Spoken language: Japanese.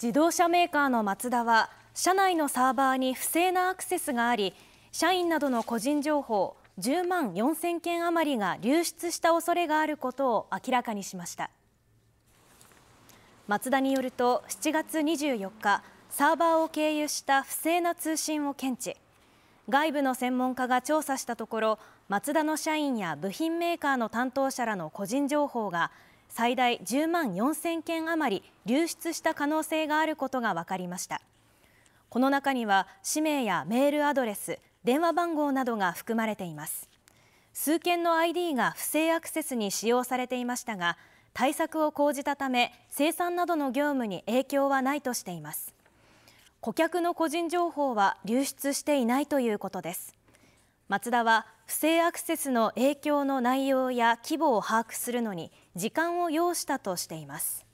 自動車メーカーのマツダは社内のサーバーに不正なアクセスがあり社員などの個人情報10万4000件余りが流出した恐れがあることを明らかにしましたマツダによると7月24日サーバーを経由した不正な通信を検知外部の専門家が調査したところマツダの社員や部品メーカーの担当者らの個人情報が最大10万4000件余り流出した可能性があることが分かりましたこの中には氏名やメールアドレス電話番号などが含まれています数件の ID が不正アクセスに使用されていましたが対策を講じたため生産などの業務に影響はないとしています顧客の個人情報は流出していないということですマツダは不正アクセスの影響の内容や規模を把握するのに時間を要したとしています。